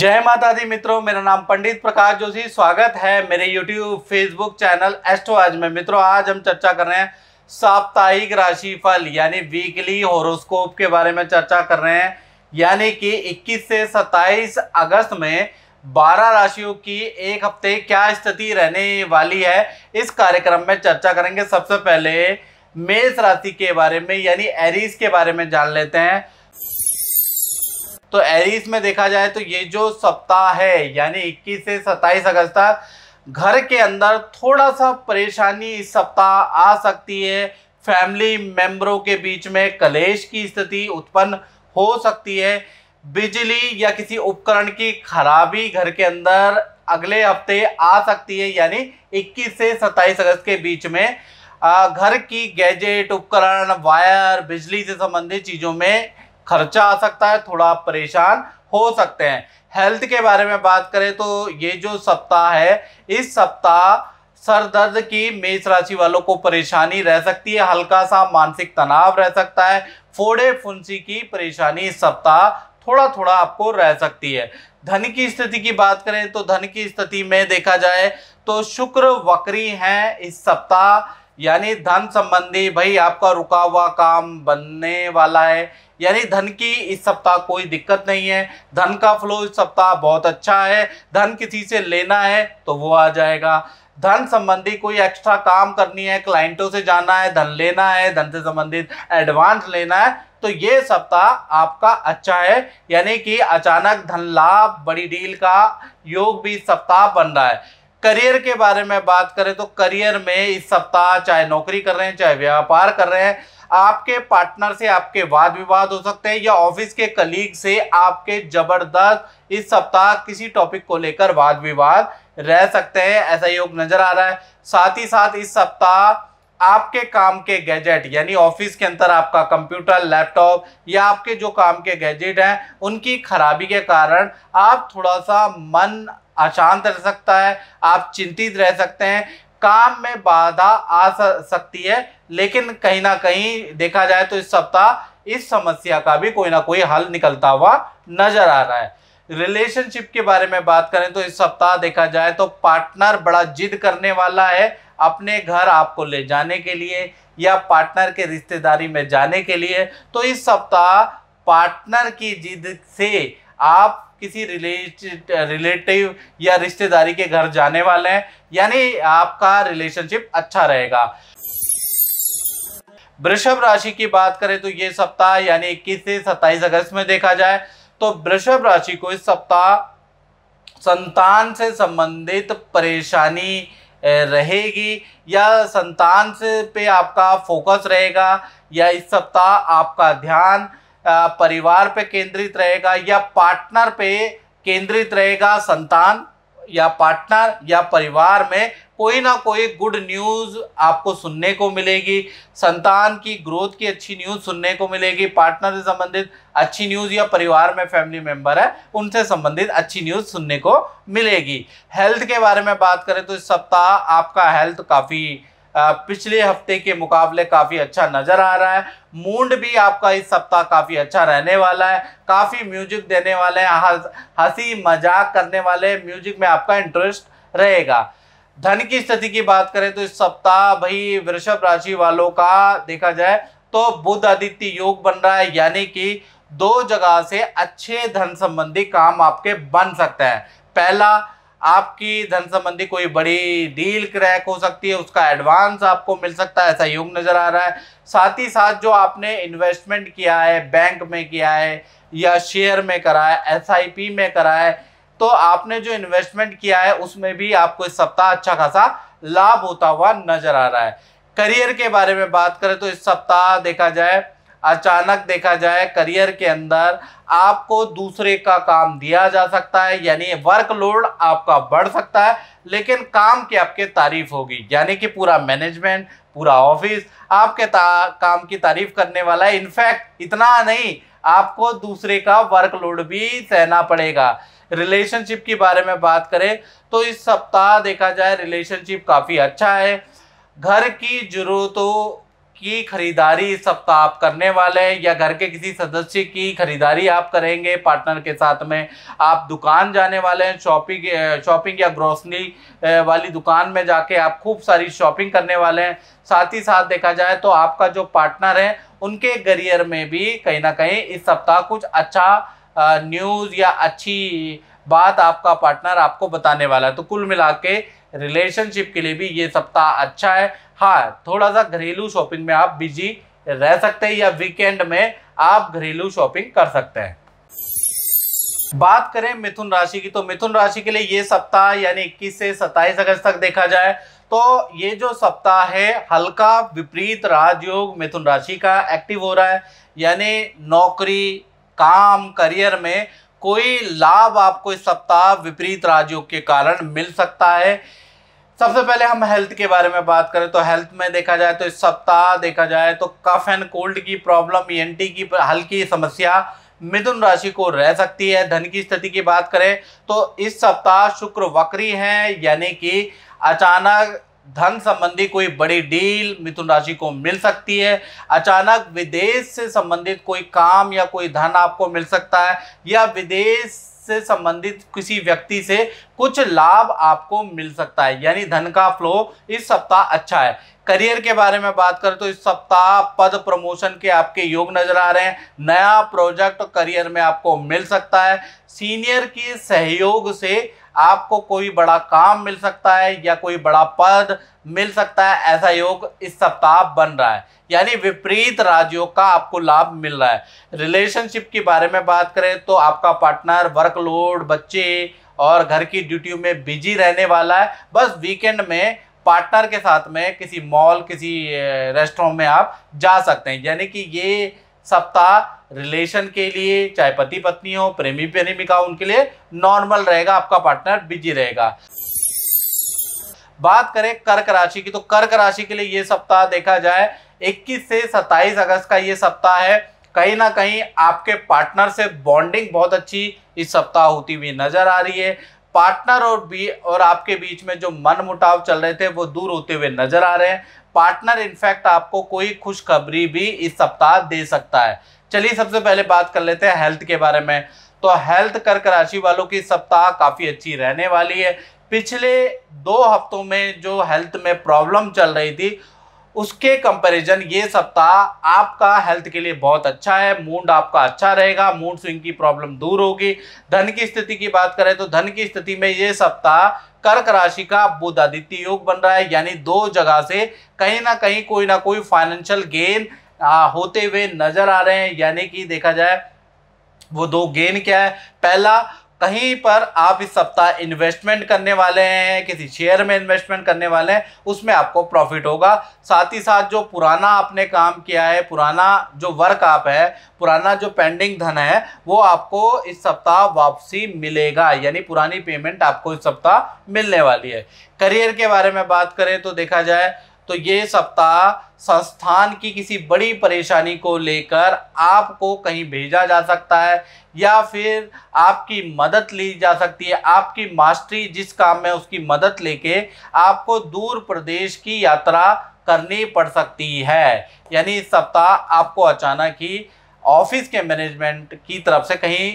जय माता दी मित्रों मेरा नाम पंडित प्रकाश जोशी स्वागत है मेरे YouTube Facebook चैनल एस्ट्रो आज में मित्रों आज हम चर्चा कर रहे हैं साप्ताहिक राशिफल यानी वीकली होरोस्कोप के बारे में चर्चा कर रहे हैं यानी कि 21 से 27 अगस्त में 12 राशियों की एक हफ्ते क्या स्थिति रहने वाली है इस कार्यक्रम में चर्चा करेंगे सबसे पहले मेष राशि के बारे में यानी एरीज के बारे में जान लेते हैं तो एरीज में देखा जाए तो ये जो सप्ताह है यानी 21 से 27 अगस्त तक घर के अंदर थोड़ा सा परेशानी इस सप्ताह आ सकती है फैमिली मेंबरों के बीच में कलेश की स्थिति उत्पन्न हो सकती है बिजली या किसी उपकरण की खराबी घर के अंदर अगले हफ्ते आ सकती है यानी 21 से 27 अगस्त के बीच में घर की गैजेट उपकरण वायर बिजली से संबंधित चीज़ों में खर्चा आ सकता है थोड़ा आप परेशान हो सकते हैं हेल्थ के बारे में बात करें तो ये जो सप्ताह है इस सप्ताह सर दर्द की मेष राशि वालों को परेशानी रह सकती है हल्का सा मानसिक तनाव रह सकता है फोड़े फुंसी की परेशानी इस सप्ताह थोड़ा थोड़ा आपको रह सकती है धन की स्थिति की बात करें तो धन की स्थिति में देखा जाए तो शुक्र वक्री हैं इस सप्ताह यानी धन संबंधी भाई आपका रुका हुआ काम बनने वाला है यानी धन की इस सप्ताह कोई दिक्कत नहीं है धन का फ्लो इस सप्ताह बहुत अच्छा है धन किसी से लेना है तो वो आ जाएगा धन संबंधी कोई एक्स्ट्रा काम करनी है क्लाइंटों से जाना है धन लेना है धन से संबंधित एडवांस लेना है तो ये सप्ताह आपका अच्छा है यानी कि अचानक धन लाभ बड़ी डील का योग भी सप्ताह बन रहा है करियर के बारे में बात करें तो करियर में इस सप्ताह चाहे नौकरी कर रहे हैं चाहे व्यापार कर रहे हैं आपके पार्टनर से आपके वाद विवाद हो सकते हैं या ऑफिस के कलीग से आपके जबरदस्त इस सप्ताह किसी टॉपिक को लेकर वाद विवाद रह सकते हैं ऐसा योग नजर आ रहा है साथ ही साथ इस सप्ताह आपके काम के गैजेट यानी ऑफिस के अंदर आपका कंप्यूटर लैपटॉप या आपके जो काम के गैजेट हैं उनकी खराबी के कारण आप थोड़ा सा मन अशांत रह सकता है आप चिंतित रह सकते हैं काम में बाधा आ सकती है लेकिन कहीं ना कहीं देखा जाए तो इस सप्ताह इस समस्या का भी कोई ना कोई हल निकलता हुआ नजर आ रहा है रिलेशनशिप के बारे में बात करें तो इस सप्ताह देखा जाए तो पार्टनर बड़ा जिद करने वाला है अपने घर आपको ले जाने के लिए या पार्टनर के रिश्तेदारी में जाने के लिए तो इस सप्ताह पार्टनर की जिद से आप किसी रिलेटेड रिलेटिव या रिश्तेदारी के घर जाने वाले हैं यानी आपका रिलेशनशिप अच्छा रहेगा वृषभ राशि की बात करें तो ये सप्ताह यानी इक्कीस से सत्ताईस अगस्त में देखा जाए तो वृषभ राशि को इस सप्ताह संतान से संबंधित परेशानी रहेगी या संतान से पे आपका फोकस रहेगा या इस सप्ताह आपका ध्यान परिवार पे केंद्रित रहेगा या पार्टनर पे केंद्रित रहेगा संतान या पार्टनर या परिवार में कोई ना कोई गुड न्यूज़ आपको सुनने को मिलेगी संतान की ग्रोथ की अच्छी न्यूज़ सुनने को मिलेगी पार्टनर से संबंधित अच्छी न्यूज़ या परिवार में फैमिली मेंबर है उनसे संबंधित अच्छी न्यूज़ सुनने को मिलेगी हेल्थ के बारे में बात करें तो इस सप्ताह आपका हेल्थ काफ़ी पिछले हफ्ते के मुकाबले काफ़ी अच्छा नज़र आ रहा है मूड भी आपका इस सप्ताह काफ़ी अच्छा रहने वाला है काफ़ी म्यूजिक देने वाले हैं हंसी मजाक करने वाले म्यूजिक में आपका इंटरेस्ट रहेगा धन की स्थिति की बात करें तो इस सप्ताह भाई वृषभ राशि वालों का देखा जाए तो बुध आदित्य योग बन रहा है यानी कि दो जगह से अच्छे धन संबंधी काम आपके बन सकते हैं पहला आपकी धन संबंधी कोई बड़ी डील क्रैक हो सकती है उसका एडवांस आपको मिल सकता है ऐसा योग नज़र आ रहा है साथ ही साथ जो आपने इन्वेस्टमेंट किया है बैंक में किया है या शेयर में करा है एस में करा है तो आपने जो इन्वेस्टमेंट किया है उसमें भी आपको इस सप्ताह अच्छा खासा लाभ होता हुआ नजर आ रहा है करियर के बारे में बात करें तो इस सप्ताह देखा जाए अचानक देखा जाए करियर के अंदर आपको दूसरे का काम दिया जा सकता है यानी वर्कलोड आपका बढ़ सकता है लेकिन काम की आपके तारीफ होगी यानी कि पूरा मैनेजमेंट पूरा ऑफिस आपके काम की तारीफ करने वाला है इनफैक्ट इतना नहीं आपको दूसरे का वर्कलोड भी सहना पड़ेगा रिलेशनशिप के बारे में बात करें तो इस सप्ताह देखा जाए रिलेशनशिप काफ़ी अच्छा है घर की जरूरतों की खरीदारी इस सप्ताह आप करने वाले हैं या घर के किसी सदस्य की खरीदारी आप करेंगे पार्टनर के साथ में आप दुकान जाने वाले हैं शॉपिंग शॉपिंग या ग्रोसरी वाली दुकान में जाके आप खूब सारी शॉपिंग करने वाले हैं साथ ही साथ देखा जाए तो आपका जो पार्टनर है उनके करियर में भी कहीं ना कहीं इस सप्ताह कुछ अच्छा न्यूज़ या अच्छी बात आपका पार्टनर आपको बताने वाला है तो कुल मिला के रिलेशनशिप के लिए भी ये सप्ताह अच्छा है हाँ थोड़ा सा घरेलू शॉपिंग में आप बिजी रह सकते हैं या वीकेंड में आप घरेलू शॉपिंग कर सकते हैं बात करें मिथुन राशि की तो मिथुन राशि के लिए ये सप्ताह यानी इक्कीस से सत्ताईस अगस्त तक देखा जाए तो ये जो सप्ताह है हल्का विपरीत राजयोग मिथुन राशि का एक्टिव हो रहा है यानी नौकरी काम करियर में कोई लाभ आपको इस सप्ताह विपरीत राजयोग के कारण मिल सकता है सबसे पहले हम हेल्थ के बारे में बात करें तो हेल्थ में देखा जाए तो इस सप्ताह देखा जाए तो कफ एंड कोल्ड की प्रॉब्लम ई की हल्की समस्या मिथुन राशि को रह सकती है धन की स्थिति की बात करें तो इस सप्ताह शुक्र वक्री हैं यानी कि अचानक धन संबंधी कोई बड़ी डील मिथुन राशि को मिल सकती है अचानक विदेश से संबंधित कोई काम या कोई धन आपको मिल सकता है या विदेश से संबंधित किसी व्यक्ति से कुछ लाभ आपको मिल सकता है यानी धन का फ्लो इस सप्ताह अच्छा है करियर के बारे में बात करें तो इस सप्ताह पद प्रमोशन के आपके योग नजर आ रहे हैं नया प्रोजेक्ट करियर में आपको मिल सकता है सीनियर के सहयोग से आपको कोई बड़ा काम मिल सकता है या कोई बड़ा पद मिल सकता है ऐसा योग इस सप्ताह बन रहा है यानी विपरीत राजयोग का आपको लाभ मिल रहा है रिलेशनशिप के बारे में बात करें तो आपका पार्टनर वर्कलोड बच्चे और घर की ड्यूटी में बिजी रहने वाला है बस वीकेंड में पार्टनर के साथ में किसी मॉल किसी रेस्टोरेंट में आप जा सकते हैं यानी कि ये सप्ताह रिलेशन के लिए चाहे पति पत्नी हो प्रेमी प्रेमिका उनके लिए नॉर्मल रहेगा आपका पार्टनर बिजी रहेगा बात करें कर्क राशि की तो कर्क राशि के लिए ये सप्ताह देखा जाए 21 से 27 अगस्त का ये सप्ताह है कहीं ना कहीं आपके पार्टनर से बॉन्डिंग बहुत अच्छी इस सप्ताह होती हुई नजर आ रही है पार्टनर और भी और आपके बीच में जो मन मुटाव चल रहे थे वो दूर होते हुए नजर आ रहे हैं पार्टनर इनफैक्ट आपको कोई खुशखबरी भी इस सप्ताह दे सकता है चलिए सबसे पहले बात कर लेते हैं हेल्थ के बारे में तो हेल्थ कर्क राशि वालों की सप्ताह काफ़ी अच्छी रहने वाली है पिछले दो हफ्तों में जो हेल्थ में प्रॉब्लम चल रही थी उसके कंपैरिजन ये सप्ताह आपका हेल्थ के लिए बहुत अच्छा है मूड आपका अच्छा रहेगा मूड स्विंग की प्रॉब्लम दूर होगी धन की स्थिति की बात करें तो धन की स्थिति में ये सप्ताह कर्क राशि का बुध आदित्य योग बन रहा है यानी दो जगह से कहीं ना कहीं कोई ना कोई फाइनेंशियल गेन होते हुए नजर आ रहे हैं यानी कि देखा जाए वो दो गेन क्या है पहला कहीं पर आप इस सप्ताह इन्वेस्टमेंट करने वाले हैं किसी शेयर में इन्वेस्टमेंट करने वाले हैं उसमें आपको प्रॉफिट होगा साथ ही साथ जो पुराना आपने काम किया है पुराना जो वर्क आप है पुराना जो पेंडिंग धन है वो आपको इस सप्ताह वापसी मिलेगा यानी पुरानी पेमेंट आपको इस सप्ताह मिलने वाली है करियर के बारे में बात करें तो देखा जाए तो ये सप्ताह संस्थान की किसी बड़ी परेशानी को लेकर आपको कहीं भेजा जा सकता है या फिर आपकी मदद ली जा सकती है आपकी मास्टरी जिस काम में उसकी मदद लेके आपको दूर प्रदेश की यात्रा करनी पड़ सकती है यानी इस सप्ताह आपको अचानक ही ऑफिस के मैनेजमेंट की तरफ से कहीं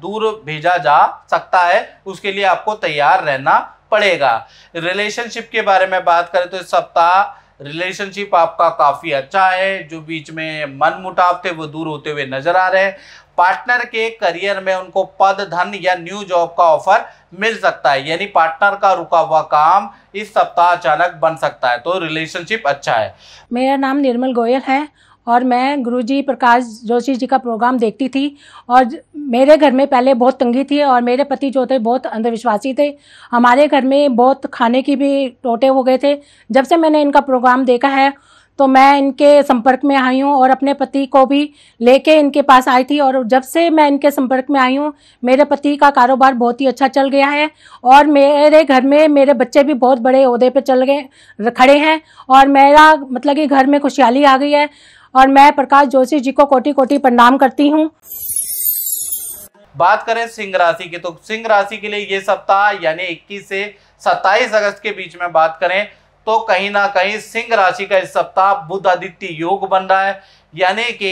दूर भेजा जा सकता है उसके लिए आपको तैयार रहना पड़ेगा रिलेशनशिप के बारे में बात करें तो इस सप्ताह रिलेशनशिप आपका काफ़ी अच्छा है जो बीच में मन मुटाव थे वो दूर होते हुए नजर आ रहे हैं पार्टनर के करियर में उनको पद धन या न्यू जॉब का ऑफर मिल सकता है यानी पार्टनर का रुका हुआ काम इस सप्ताह अचानक बन सकता है तो रिलेशनशिप अच्छा है मेरा नाम निर्मल गोयल है और मैं गुरुजी प्रकाश जोशी जी का प्रोग्राम देखती थी और मेरे घर में पहले बहुत तंगी थी और मेरे पति जो थे बहुत अंधविश्वासी थे हमारे घर में बहुत खाने की भी टोटे हो गए थे जब से मैंने इनका प्रोग्राम देखा है तो मैं इनके संपर्क में आई हूँ और अपने पति को भी लेके इनके पास आई थी और जब से मैं इनके संपर्क में आई हूँ मेरे पति का कारोबार बहुत ही अच्छा चल गया है और मेरे घर में मेरे बच्चे भी बहुत बड़े अहदे पे चल गए खड़े हैं और मेरा मतलब कि घर में खुशहाली आ गई है और मैं प्रकाश जोशी जी को कोटि कोटि प्रणाम करती हूँ बात करें सिंह राशि की तो सिंह राशि के लिए ये सप्ताह यानी 21 से 27 अगस्त के बीच में बात करें तो कहीं ना कहीं सिंह राशि का इस सप्ताह बुध आदित्य योग बन रहा है यानी कि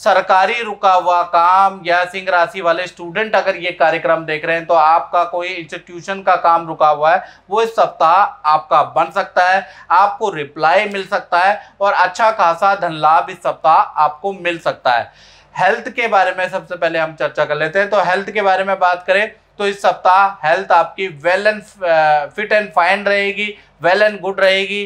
सरकारी रुका हुआ काम या सिंह राशि वाले स्टूडेंट अगर ये कार्यक्रम देख रहे हैं तो आपका कोई इंस्टीट्यूशन का काम रुका हुआ है वो इस सप्ताह आपका बन सकता है आपको रिप्लाई मिल सकता है और अच्छा खासा धन लाभ इस सप्ताह आपको मिल सकता है हेल्थ के बारे में सबसे पहले हम चर्चा कर लेते हैं तो हेल्थ के बारे में बात करें तो इस सप्ताह हेल्थ आपकी well and fit and fine रहेगी वेल एंड गुड रहेगी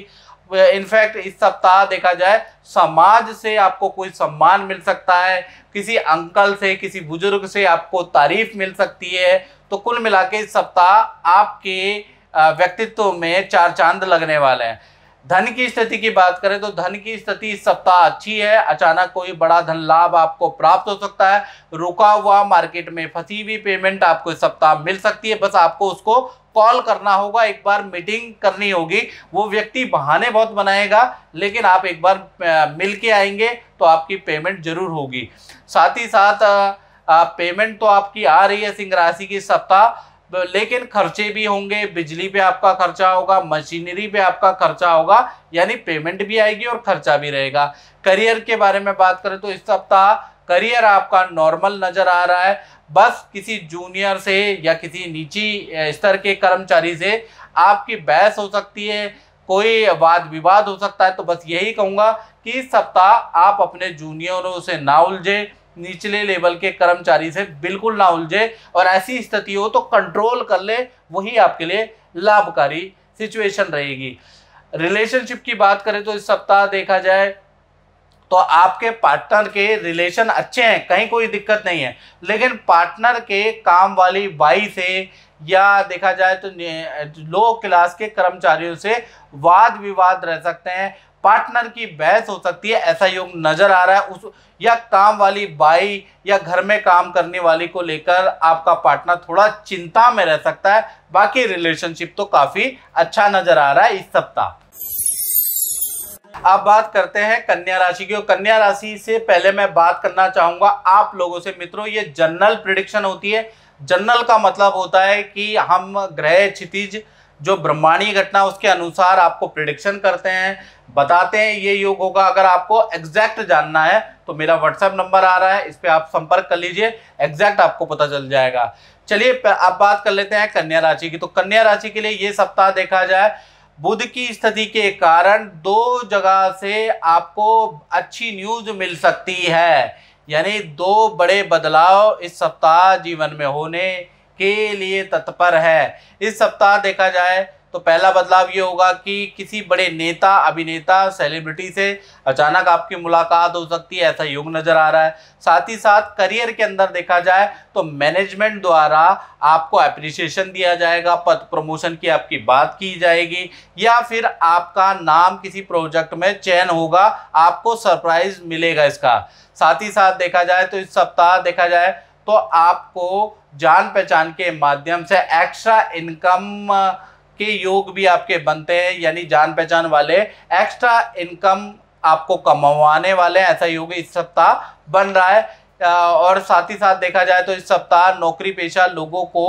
इनफैक्ट इस सप्ताह देखा जाए समाज से आपको कोई सम्मान मिल सकता है किसी अंकल से किसी बुजुर्ग से आपको तारीफ मिल सकती है तो कुल मिला के इस सप्ताह आपके uh, व्यक्तित्व में चार चांद लगने वाले हैं धन की स्थिति की बात करें तो धन की स्थिति इस सप्ताह अच्छी है अचानक कोई बड़ा धन लाभ आपको प्राप्त हो सकता है रुका हुआ मार्केट में फंसी हुई पेमेंट आपको इस सप्ताह मिल सकती है बस आपको उसको कॉल करना होगा एक बार मीटिंग करनी होगी वो व्यक्ति बहाने बहुत बनाएगा लेकिन आप एक बार मिल के आएंगे तो आपकी पेमेंट जरूर होगी साथ ही साथ पेमेंट तो आपकी आ रही है सिंह राशि की सप्ताह लेकिन खर्चे भी होंगे बिजली पे आपका खर्चा होगा मशीनरी पे आपका खर्चा होगा यानी पेमेंट भी आएगी और खर्चा भी रहेगा करियर के बारे में बात करें तो इस सप्ताह करियर आपका नॉर्मल नज़र आ रहा है बस किसी जूनियर से या किसी निजी स्तर के कर्मचारी से आपकी बहस हो सकती है कोई वाद विवाद हो सकता है तो बस यही कहूँगा कि इस सप्ताह आप अपने जूनियरों से ना उलझे निचले लेवल के कर्मचारी से बिल्कुल ना उलझे और ऐसी स्थिति हो तो कंट्रोल कर ले वही आपके लिए लाभकारी सिचुएशन रहेगी रिलेशनशिप की बात करें तो इस सप्ताह देखा जाए तो आपके पार्टनर के रिलेशन अच्छे हैं कहीं कोई दिक्कत नहीं है लेकिन पार्टनर के काम वाली बाई से या देखा जाए तो लो क्लास के कर्मचारियों से वाद विवाद रह सकते हैं पार्टनर की बहस हो सकती है ऐसा योग नजर आ रहा है उस या काम वाली बाई या घर में काम करने वाली को लेकर आपका पार्टनर थोड़ा चिंता में रह सकता है बाकी रिलेशनशिप तो काफी अच्छा नजर आ रहा है इस सप्ताह अब बात करते हैं कन्या राशि की और कन्या राशि से पहले मैं बात करना चाहूंगा आप लोगों से मित्रों ये जनरल प्रिडिक्शन होती है जनरल का मतलब होता है कि हम ग्रह क्षितिज जो ब्रह्मांडीय घटना उसके अनुसार आपको प्रिडिक्शन करते हैं बताते हैं ये योग होगा अगर आपको एग्जैक्ट जानना है तो मेरा व्हाट्सएप नंबर आ रहा है इस पर आप संपर्क कर लीजिए एग्जैक्ट आपको पता चल जाएगा चलिए आप बात कर लेते हैं कन्या राशि की तो कन्या राशि के लिए ये सप्ताह देखा जाए बुध की स्थिति के कारण दो जगह से आपको अच्छी न्यूज मिल सकती है यानी दो बड़े बदलाव इस सप्ताह जीवन में होने के लिए तत्पर है इस सप्ताह देखा जाए तो पहला बदलाव ये होगा कि किसी बड़े नेता अभिनेता सेलिब्रिटी से अचानक आपकी मुलाकात हो सकती है ऐसा योग नज़र आ रहा है साथ ही साथ करियर के अंदर देखा जाए तो मैनेजमेंट द्वारा आपको अप्रिसिएशन दिया जाएगा पद प्रमोशन की आपकी बात की जाएगी या फिर आपका नाम किसी प्रोजेक्ट में चयन होगा आपको सरप्राइज मिलेगा इसका साथ ही साथ देखा जाए तो इस सप्ताह देखा जाए तो आपको जान पहचान के माध्यम से एक्स्ट्रा इनकम के योग भी आपके बनते हैं यानी जान पहचान वाले एक्स्ट्रा इनकम आपको कमाने वाले ऐसा योग इस सप्ताह बन रहा है और साथ ही साथ देखा जाए तो इस सप्ताह नौकरी पेशा लोगों को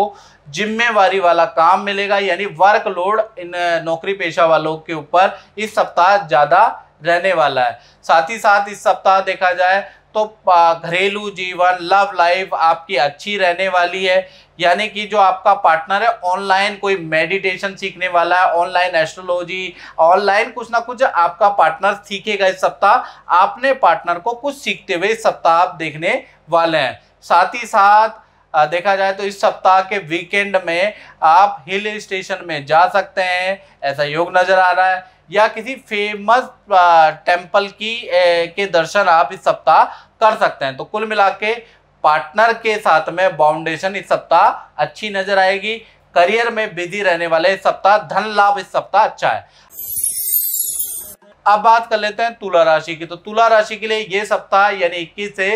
जिम्मेवारी वाला काम मिलेगा यानी वर्कलोड इन नौकरी पेशा वालों के ऊपर इस सप्ताह ज़्यादा रहने वाला है साथ ही साथ इस सप्ताह देखा जाए तो घरेलू जीवन लव लाइफ आपकी अच्छी रहने वाली है यानी कि जो आपका पार्टनर है ऑनलाइन कोई मेडिटेशन सीखने वाला है ऑनलाइन एस्ट्रोलॉजी ऑनलाइन कुछ ना कुछ आपका पार्टनर सीखेगा इस सप्ताह आपने पार्टनर को कुछ सीखते हुए इस सप्ताह आप देखने वाले हैं साथ ही साथ देखा जाए तो इस सप्ताह के वीकेंड में आप हिल स्टेशन में जा सकते हैं ऐसा योग नज़र आ रहा है या किसी फेमस टेम्पल की के दर्शन आप इस सप्ताह कर सकते हैं तो कुल मिला के पार्टनर के साथ में बाउंडेशन इस सप्ताह अच्छी नजर आएगी करियर में बिजी रहने वाले इस सप्ताह धन लाभ इस सप्ताह अच्छा है अब बात कर लेते हैं तुला राशि की तो तुला राशि के लिए ये सप्ताह यानी 21 से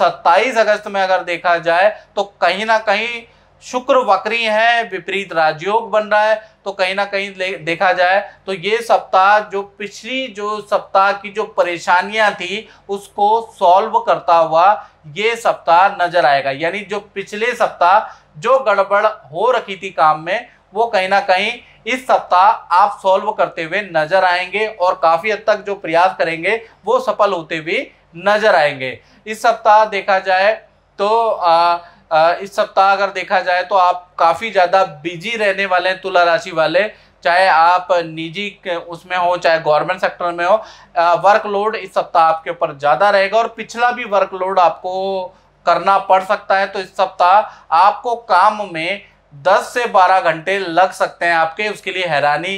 27 अगस्त में अगर देखा जाए तो कहीं ना कहीं शुक्र वक्री है विपरीत राजयोग बन रहा है तो कहीं ना कहीं देखा जाए तो ये सप्ताह जो पिछली जो सप्ताह की जो परेशानियां थी उसको सॉल्व करता हुआ ये सप्ताह नजर आएगा यानी जो पिछले सप्ताह जो गड़बड़ हो रखी थी काम में वो कहीं ना कहीं इस सप्ताह आप सॉल्व करते हुए नजर आएंगे और काफ़ी हद तक जो प्रयास करेंगे वो सफल होते हुए नजर आएंगे इस सप्ताह देखा जाए तो आ, इस सप्ताह अगर देखा जाए तो आप काफ़ी ज़्यादा बिजी रहने वाले हैं तुला राशि वाले चाहे आप निजी उसमें हो चाहे गवर्नमेंट सेक्टर में हो वर्कलोड इस सप्ताह आपके ऊपर ज़्यादा रहेगा और पिछला भी वर्कलोड आपको करना पड़ सकता है तो इस सप्ताह आपको काम में दस से बारह घंटे लग सकते हैं आपके उसके लिए हैरानी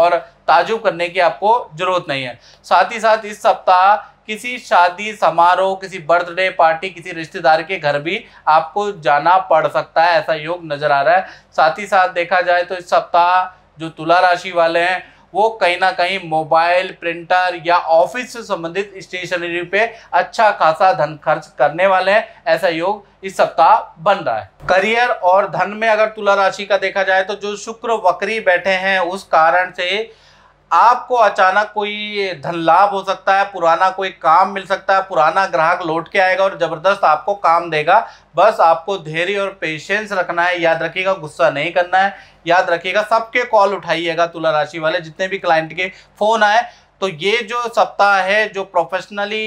और ताजुब करने की आपको ज़रूरत नहीं है साथ ही साथ इस सप्ताह किसी शादी समारोह किसी बर्थडे पार्टी किसी रिश्तेदार के घर भी आपको जाना पड़ सकता है ऐसा योग नजर आ रहा है साथ ही साथ देखा जाए तो इस सप्ताह जो तुला राशि वाले हैं वो कहीं ना कहीं मोबाइल प्रिंटर या ऑफिस से संबंधित स्टेशनरी पे अच्छा खासा धन खर्च करने वाले हैं ऐसा योग इस सप्ताह बन रहा है करियर और धन में अगर तुला राशि का देखा जाए तो जो शुक्र वक्री बैठे हैं उस कारण से आपको अचानक कोई धन लाभ हो सकता है पुराना कोई काम मिल सकता है पुराना ग्राहक लौट के आएगा और ज़बरदस्त आपको काम देगा बस आपको धैर्य और पेशेंस रखना है याद रखिएगा गुस्सा नहीं करना है याद रखिएगा सबके कॉल उठाइएगा तुला राशि वाले जितने भी क्लाइंट के फ़ोन आए तो ये जो सप्ताह है जो प्रोफेशनली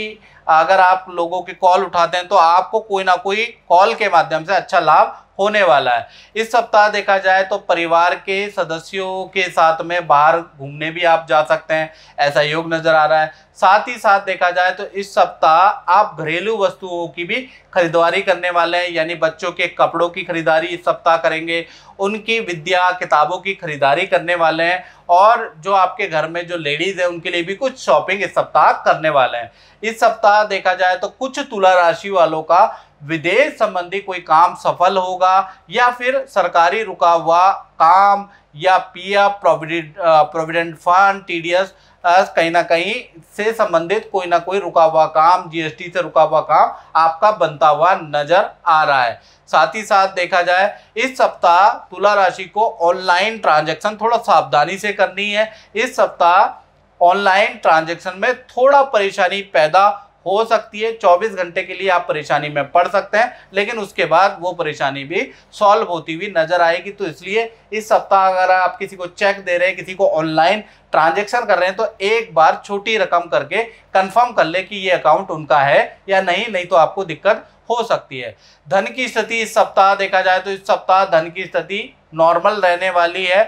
अगर आप लोगों के कॉल उठाते हैं तो आपको कोई ना कोई कॉल के माध्यम से अच्छा लाभ होने वाला है इस सप्ताह देखा जाए तो परिवार के सदस्यों के साथ में बाहर घूमने भी आप जा सकते हैं ऐसा योग नज़र आ रहा है साथ ही साथ देखा जाए तो इस सप्ताह आप घरेलू वस्तुओं की भी खरीदारी करने वाले हैं यानी बच्चों के कपड़ों की खरीदारी इस सप्ताह करेंगे उनकी विद्या किताबों की खरीदारी करने वाले हैं और जो आपके घर में जो लेडीज़ हैं उनके लिए भी कुछ शॉपिंग इस सप्ताह करने वाले हैं इस सप्ताह देखा जाए तो कुछ तुला राशि वालों का विदेश संबंधी कोई काम सफल होगा या फिर सरकारी रुका हुआ काम या PF provident provident fund TDS कहीं ना कहीं से संबंधित कोई ना कोई रुका हुआ काम जीएसटी से रुका हुआ काम आपका बनता हुआ नजर आ रहा है साथ ही साथ देखा जाए इस सप्ताह तुला राशि को ऑनलाइन ट्रांजैक्शन थोड़ा सावधानी से करनी है इस सप्ताह ऑनलाइन ट्रांजैक्शन में थोड़ा परेशानी पैदा हो सकती है चौबीस घंटे के लिए आप परेशानी में पड़ सकते हैं लेकिन उसके बाद वो परेशानी भी सॉल्व होती हुई नजर आएगी तो इसलिए इस सप्ताह अगर आप किसी को चेक दे रहे हैं किसी को ऑनलाइन ट्रांजेक्शन कर रहे हैं तो एक बार छोटी रकम करके कंफर्म कर ले कि ये अकाउंट उनका है या नहीं नहीं तो आपको दिक्कत हो सकती है धन की स्थिति इस सप्ताह देखा जाए तो इस सप्ताह धन की स्थिति नॉर्मल रहने वाली है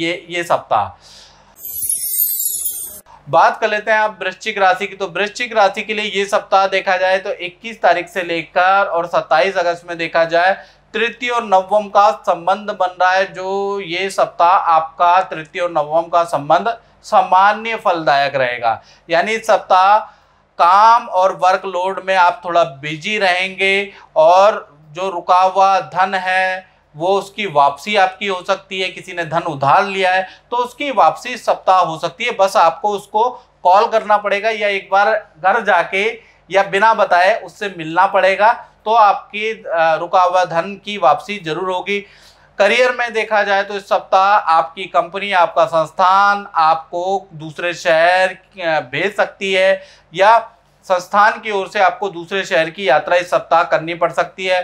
ये ये सप्ताह बात कर लेते हैं आप वृश्चिक राशि की तो वृश्चिक राशि के लिए ये सप्ताह देखा जाए तो 21 तारीख से लेकर और 27 अगस्त में देखा जाए तृतीय और नवम का संबंध बन रहा है जो ये सप्ताह आपका तृतीय और नवम का संबंध सामान्य फलदायक रहेगा यानी सप्ताह काम और वर्कलोड में आप थोड़ा बिजी रहेंगे और जो रुका हुआ धन है वो उसकी वापसी आपकी हो सकती है किसी ने धन उधार लिया है तो उसकी वापसी सप्ताह हो सकती है बस आपको उसको कॉल करना पड़ेगा या एक बार घर जाके या बिना बताए उससे मिलना पड़ेगा तो आपकी रुका हुआ धन की वापसी जरूर होगी करियर में देखा जाए तो इस सप्ताह आपकी कंपनी आपका संस्थान आपको दूसरे शहर भेज सकती है या संस्थान की ओर से आपको दूसरे शहर की यात्रा इस सप्ताह करनी पड़ सकती है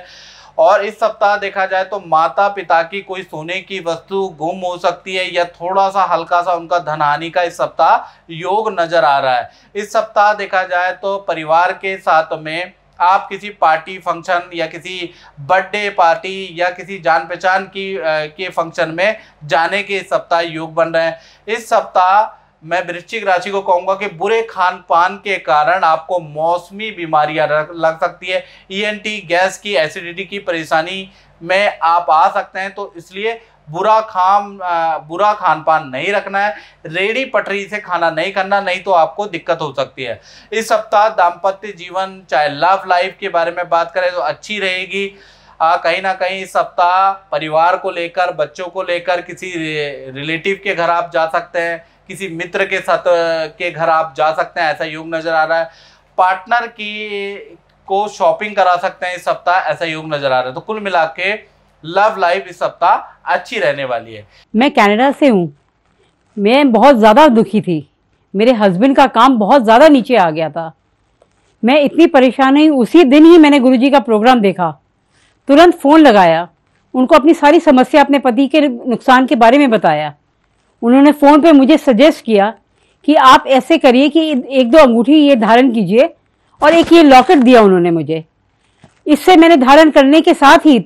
और इस सप्ताह देखा जाए तो माता पिता की कोई सोने की वस्तु गुम हो सकती है या थोड़ा सा हल्का सा उनका धनहानि का इस सप्ताह योग नजर आ रहा है इस सप्ताह देखा जाए तो परिवार के साथ में आप किसी पार्टी फंक्शन या किसी बर्थडे पार्टी या किसी जान पहचान की आ, के फंक्शन में जाने के इस सप्ताह योग बन रहे हैं इस सप्ताह मैं वृश्चिक राशि को कहूंगा कि बुरे खान पान के कारण आपको मौसमी बीमारियां लग सकती है ईएनटी e गैस की एसिडिटी की परेशानी में आप आ सकते हैं तो इसलिए बुरा खाम बुरा खान पान नहीं रखना है रेडी पटरी से खाना नहीं करना नहीं तो आपको दिक्कत हो सकती है इस सप्ताह दाम्पत्य जीवन चाहे लव लाइफ के बारे में बात करें तो अच्छी रहेगी हाँ, कहीं ना कहीं इस सप्ताह परिवार को लेकर बच्चों को लेकर किसी रिलेटिव के घर आप जा सकते हैं किसी मित्र के साथ के घर आप जा सकते हैं ऐसा योग नज़र आ रहा है पार्टनर की को शॉपिंग करा सकते हैं इस सप्ताह ऐसा योग नज़र आ रहा है तो कुल मिला के लव लाइफ इस सप्ताह अच्छी रहने वाली है मैं कैनेडा से हूँ मैं बहुत ज़्यादा दुखी थी मेरे हस्बैंड का काम बहुत ज़्यादा नीचे आ गया था मैं इतनी परेशान हुई उसी दिन ही मैंने गुरुजी का प्रोग्राम देखा तुरंत फ़ोन लगाया उनको अपनी सारी समस्या अपने पति के नुकसान के बारे में बताया उन्होंने फ़ोन पे मुझे सजेस्ट किया कि आप ऐसे करिए कि एक दो अंगूठी ये धारण कीजिए और एक ये लॉकेट दिया उन्होंने मुझे इससे मैंने धारण करने के साथ ही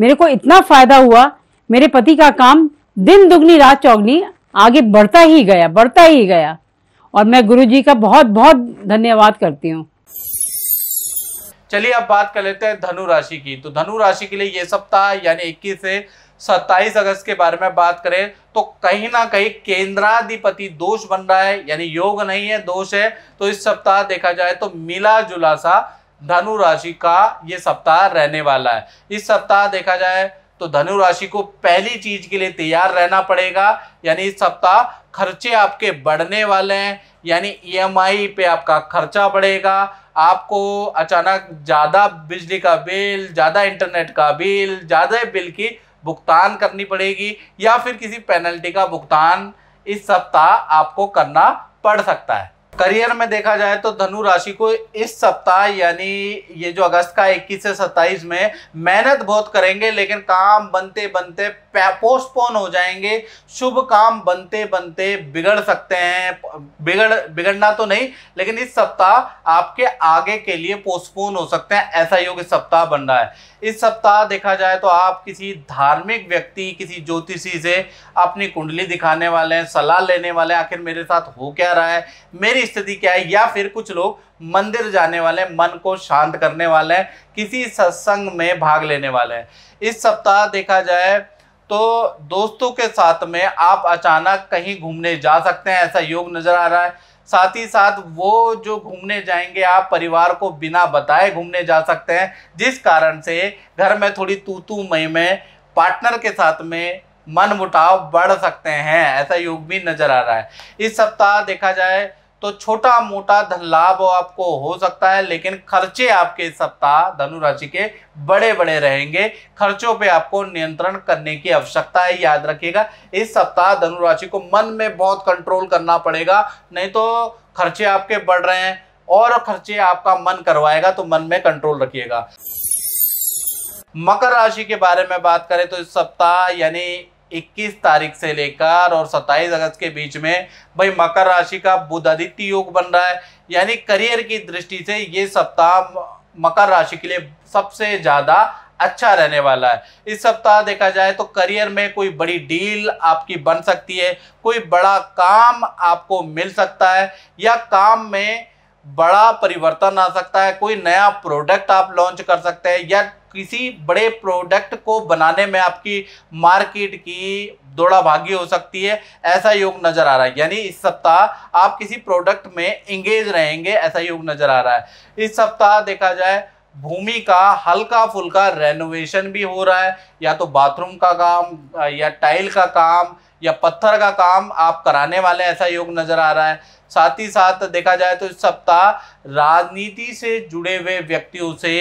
मेरे को इतना फ़ायदा हुआ मेरे पति का काम दिन दुगनी रात चौगनी आगे बढ़ता ही गया बढ़ता ही गया और मैं गुरु जी का बहुत बहुत धन्यवाद करती हूँ चलिए अब बात कर लेते हैं धनु राशि की तो धनु राशि के लिए ये सप्ताह यानी इक्कीस से सत्ताईस अगस्त के बारे में बात करें तो कहीं ना कहीं केंद्राधिपति दोष बन रहा है यानी योग नहीं है दोष है तो इस सप्ताह देखा जाए तो मिला जुला सा धनु राशि का ये सप्ताह रहने वाला है इस सप्ताह देखा जाए तो धनु राशि को पहली चीज के लिए तैयार रहना पड़ेगा यानी इस सप्ताह खर्चे आपके बढ़ने वाले हैं यानी ई e पे आपका खर्चा बढ़ेगा आपको अचानक ज़्यादा बिजली का बिल ज़्यादा इंटरनेट का बिल ज़्यादा बिल की भुगतान करनी पड़ेगी या फिर किसी पेनल्टी का भुगतान इस सप्ताह आपको करना पड़ सकता है करियर में देखा जाए तो धनु राशि को इस सप्ताह यानी ये जो अगस्त का 21 से 27 में मेहनत बहुत करेंगे लेकिन काम बनते बनते पोस्टपोन हो जाएंगे शुभ काम बनते बनते बिगड़ सकते हैं बिगड़ बिगड़ना तो नहीं लेकिन इस सप्ताह आपके आगे के लिए पोस्टपोन हो सकते हैं ऐसा योग इस सप्ताह बन रहा है इस सप्ताह देखा जाए तो आप किसी धार्मिक व्यक्ति किसी ज्योतिषी से अपनी कुंडली दिखाने वाले हैं सलाह लेने वाले हैं आखिर मेरे साथ हो क्या रहा है मेरी स्थिति क्या है या फिर कुछ लोग मंदिर जाने वाले हैं मन को शांत करने वाले हैं किसी सत्संग में भाग लेने वाले हैं इस सप्ताह देखा जाए तो दोस्तों के साथ में आप अचानक कहीं घूमने जा सकते हैं ऐसा योग नज़र आ रहा है साथ ही साथ वो जो घूमने जाएंगे आप परिवार को बिना बताए घूमने जा सकते हैं जिस कारण से घर में थोड़ी तू तू मई में, में पार्टनर के साथ में मन मुटाव बढ़ सकते हैं ऐसा योग भी नज़र आ रहा है इस सप्ताह देखा जाए तो छोटा मोटा धन लाभ आपको हो सकता है लेकिन खर्चे आपके इस सप्ताह धनु राशि के बड़े बड़े रहेंगे खर्चों पे आपको नियंत्रण करने की आवश्यकता है याद रखिएगा इस सप्ताह धनु राशि को मन में बहुत कंट्रोल करना पड़ेगा नहीं तो खर्चे आपके बढ़ रहे हैं और खर्चे आपका मन करवाएगा तो मन में कंट्रोल रखिएगा मकर राशि के बारे में बात करें तो इस सप्ताह यानी 21 तारीख से लेकर और 27 अगस्त के बीच में भाई मकर राशि का बुध आदित्य योग बन रहा है यानी करियर की दृष्टि से ये सप्ताह मकर राशि के लिए सबसे ज़्यादा अच्छा रहने वाला है इस सप्ताह देखा जाए तो करियर में कोई बड़ी डील आपकी बन सकती है कोई बड़ा काम आपको मिल सकता है या काम में बड़ा परिवर्तन आ सकता है कोई नया प्रोडक्ट आप लॉन्च कर सकते हैं या किसी बड़े प्रोडक्ट को बनाने में आपकी मार्केट की दौड़ा भागी हो सकती है ऐसा योग नजर आ रहा है यानी इस सप्ताह आप किसी प्रोडक्ट में इंगेज रहेंगे ऐसा योग नजर आ रहा है इस सप्ताह देखा जाए भूमि का हल्का फुल्का रेनोवेशन भी हो रहा है या तो बाथरूम का काम या टाइल का काम या पत्थर का काम आप कराने वाले ऐसा योग नज़र आ रहा है साथ ही साथ देखा जाए तो इस सप्ताह राजनीति से जुड़े हुए व्यक्तियों से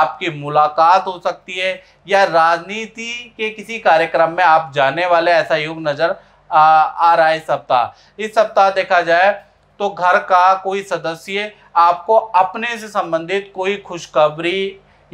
आपकी मुलाकात हो सकती है या राजनीति के किसी कार्यक्रम में आप जाने वाले ऐसा योग नज़र आ, आ रहा है इस सप्ताह इस सप्ताह देखा जाए तो घर का कोई सदस्य आपको अपने से संबंधित कोई खुशखबरी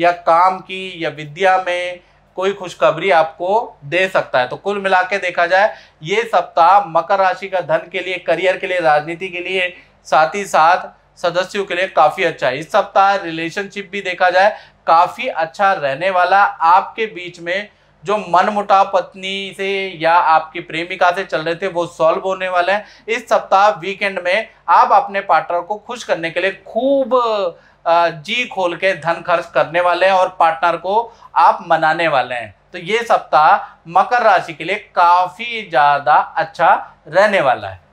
या काम की या विद्या में कोई खुशखबरी आपको दे सकता है तो कुल मिला के देखा जाए ये सप्ताह मकर राशि का धन के लिए करियर के लिए राजनीति के लिए साथ ही साथ सदस्यों के लिए काफ़ी अच्छा है इस सप्ताह रिलेशनशिप भी देखा जाए काफ़ी अच्छा रहने वाला आपके बीच में जो मनमुटा पत्नी से या आपकी प्रेमिका से चल रहे थे वो सॉल्व होने वाले हैं इस सप्ताह वीकेंड में आप अपने पार्टनर को खुश करने के लिए खूब जी खोल के धन खर्च करने वाले हैं और पार्टनर को आप मनाने वाले हैं तो ये सप्ताह मकर राशि के लिए काफी ज्यादा अच्छा रहने वाला है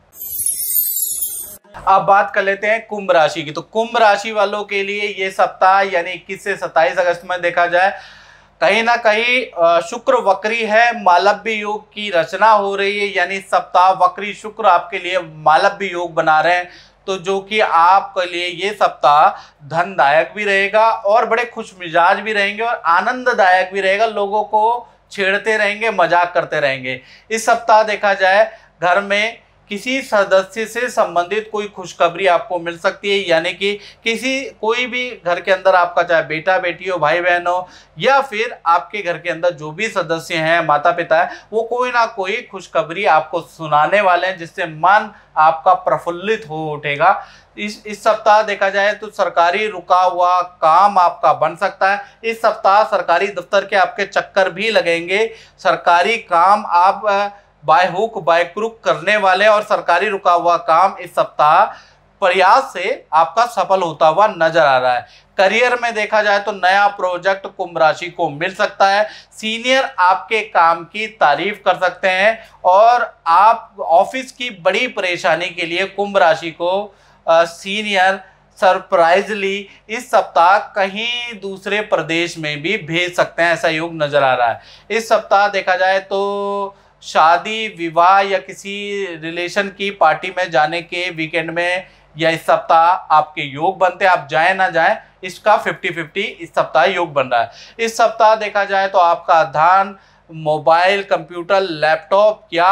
अब बात कर लेते हैं कुंभ राशि की तो कुंभ राशि वालों के लिए ये सप्ताह यानी इक्कीस से सत्ताईस अगस्त में देखा जाए कहीं ना कहीं शुक्र वक्री है मालव्य योग की रचना हो रही है यानी सप्ताह वक्री शुक्र आपके लिए मालव्य योग बना रहे हैं तो जो कि आपके लिए ये सप्ताह धनदायक भी रहेगा और बड़े खुश मिजाज भी रहेंगे और आनंददायक भी रहेगा लोगों को छेड़ते रहेंगे मजाक करते रहेंगे इस सप्ताह देखा जाए घर में किसी सदस्य से संबंधित कोई खुशखबरी आपको मिल सकती है यानी कि किसी कोई भी घर के अंदर आपका चाहे बेटा बेटी हो भाई बहन हो या फिर आपके घर के अंदर जो भी सदस्य हैं माता पिता है वो कोई ना कोई खुशखबरी आपको सुनाने वाले हैं जिससे मन आपका प्रफुल्लित हो उठेगा इस इस सप्ताह देखा जाए तो सरकारी रुका हुआ काम आपका बन सकता है इस सप्ताह सरकारी दफ्तर के आपके चक्कर भी लगेंगे सरकारी काम आप बाय हुक बाय क्रुक करने वाले और सरकारी रुका हुआ काम इस सप्ताह प्रयास से आपका सफल होता हुआ नजर आ रहा है करियर में देखा जाए तो नया प्रोजेक्ट कुंभ राशि को मिल सकता है सीनियर आपके काम की तारीफ कर सकते हैं और आप ऑफिस की बड़ी परेशानी के लिए कुंभ राशि को आ, सीनियर सरप्राइजली इस सप्ताह कहीं दूसरे प्रदेश में भी भेज सकते हैं ऐसा योग नजर आ रहा है इस सप्ताह देखा जाए तो शादी विवाह या किसी रिलेशन की पार्टी में जाने के वीकेंड में या इस सप्ताह आपके योग बनते हैं आप जाए ना जाए इसका फिफ्टी फिफ्टी इस सप्ताह योग बन रहा है इस सप्ताह देखा जाए तो आपका धन मोबाइल कंप्यूटर लैपटॉप या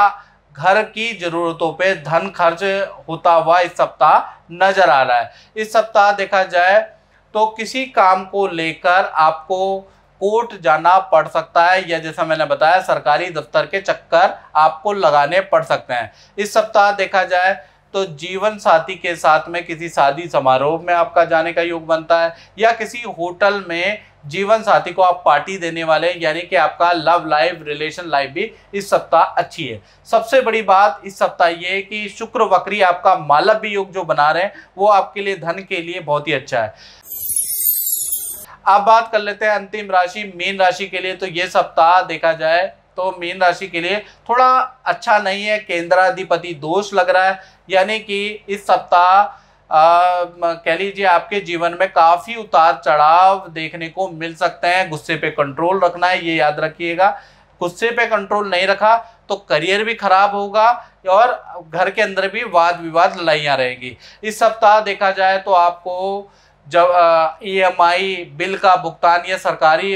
घर की जरूरतों पे धन खर्च होता हुआ इस सप्ताह नजर आ रहा है इस सप्ताह देखा जाए तो किसी काम को लेकर आपको कोर्ट जाना पड़ सकता है या जैसा मैंने बताया सरकारी दफ्तर के चक्कर आपको लगाने पड़ सकते हैं इस सप्ताह देखा जाए तो जीवन साथी के साथ में किसी शादी समारोह में आपका जाने का योग बनता है या किसी होटल में जीवन साथी को आप पार्टी देने वाले हैं यानी कि आपका लव लाइफ रिलेशन लाइफ भी इस सप्ताह अच्छी है सबसे बड़ी बात इस सप्ताह ये है कि शुक्र वक्री आपका मालव भी योग जो बना रहे हैं वो आपके लिए धन के लिए बहुत ही अच्छा है अब बात कर लेते हैं अंतिम राशि मीन राशि के लिए तो ये सप्ताह देखा जाए तो मीन राशि के लिए थोड़ा अच्छा नहीं है केंद्राधिपति दोष लग रहा है यानी कि इस सप्ताह कह लीजिए आपके जीवन में काफ़ी उतार चढ़ाव देखने को मिल सकते हैं गुस्से पे कंट्रोल रखना है ये याद रखिएगा गुस्से पे कंट्रोल नहीं रखा तो करियर भी खराब होगा और घर के अंदर भी वाद विवाद लड़ाइयाँ रहेगी इस सप्ताह देखा जाए तो आपको जब ईएमआई e बिल का भुगतान या सरकारी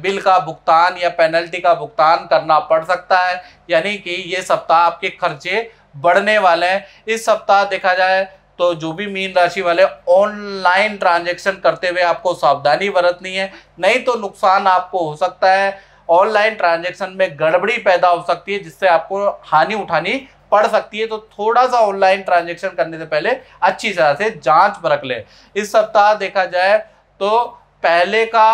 बिल का भुगतान या पेनल्टी का भुगतान करना पड़ सकता है यानी कि ये सप्ताह आपके खर्चे बढ़ने वाले हैं इस सप्ताह देखा जाए तो जो भी मीन राशि वाले ऑनलाइन ट्रांजैक्शन करते हुए आपको सावधानी बरतनी है नहीं तो नुकसान आपको हो सकता है ऑनलाइन ट्रांजैक्शन में गड़बड़ी पैदा हो सकती है जिससे आपको हानि उठानी पढ़ सकती है तो थोड़ा सा ऑनलाइन ट्रांजेक्शन करने से पहले अच्छी तरह से जांच परख ले इस सप्ताह देखा जाए तो पहले का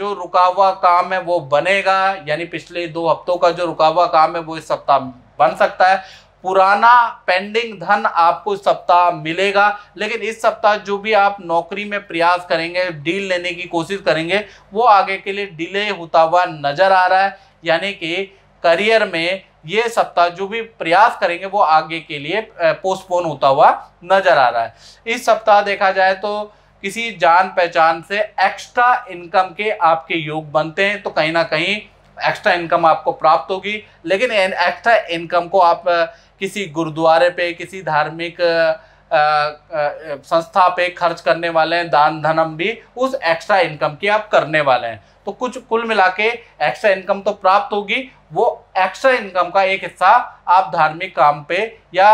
जो रुका हुआ काम है वो बनेगा यानी पिछले दो हफ्तों का जो रुका हुआ काम है वो इस सप्ताह बन सकता है पुराना पेंडिंग धन आपको सप्ताह मिलेगा लेकिन इस सप्ताह जो भी आप नौकरी में प्रयास करेंगे डील लेने की कोशिश करेंगे वो आगे के लिए डिले होता हुआ नजर आ रहा है यानी कि करियर में ये सप्ताह जो भी प्रयास करेंगे वो आगे के लिए पोस्टपोन होता हुआ नजर आ रहा है इस सप्ताह देखा जाए तो किसी जान पहचान से एक्स्ट्रा इनकम के आपके योग बनते हैं तो कहीं ना कहीं एक्स्ट्रा इनकम आपको प्राप्त होगी लेकिन एक्स्ट्रा इनकम को आप किसी गुरुद्वारे पे किसी धार्मिक संस्था पे खर्च करने वाले हैं दान धनम भी उस एक्स्ट्रा इनकम की आप करने वाले हैं तो कुछ कुल मिला के एक्स्ट्रा इनकम तो प्राप्त होगी वो एक्स्ट्रा इनकम का एक हिस्सा आप धार्मिक काम पे या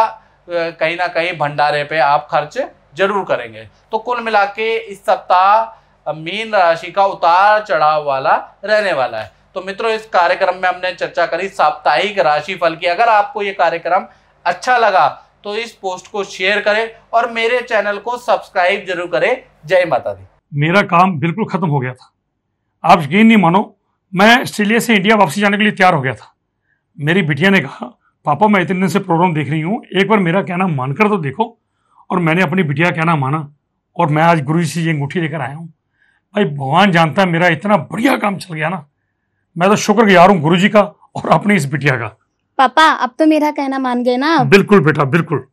कहीं ना कहीं भंडारे पे आप खर्च जरूर करेंगे तो कुल मिला के इस सप्ताह मीन राशि का उतार चढ़ाव वाला रहने वाला है तो मित्रों इस कार्यक्रम में हमने चर्चा करी साप्ताहिक राशि फल की अगर आपको ये कार्यक्रम अच्छा लगा तो इस पोस्ट को शेयर करें और मेरे चैनल को सब्सक्राइब जरूर करें जय माता दी मेरा काम बिल्कुल खत्म हो गया था आप यकीन नहीं मानो मैं ऑस्ट्रेलिया से इंडिया वापसी जाने के लिए तैयार हो गया था मेरी बिटिया ने कहा पापा मैं इतने दिन से प्रोग्राम देख रही हूँ एक बार मेरा कहना मानकर तो देखो और मैंने अपनी बिटिया का कहना माना और मैं आज गुरु जी से ये अंगूठी लेकर आया हूँ भाई भगवान जानता है मेरा इतना बढ़िया काम चल गया ना मैं तो गुजार हूँ गुरु जी का और अपनी इस बिटिया का पापा अब तो मेरा कहना मान गए ना बिल्कुल बेटा बिल्कुल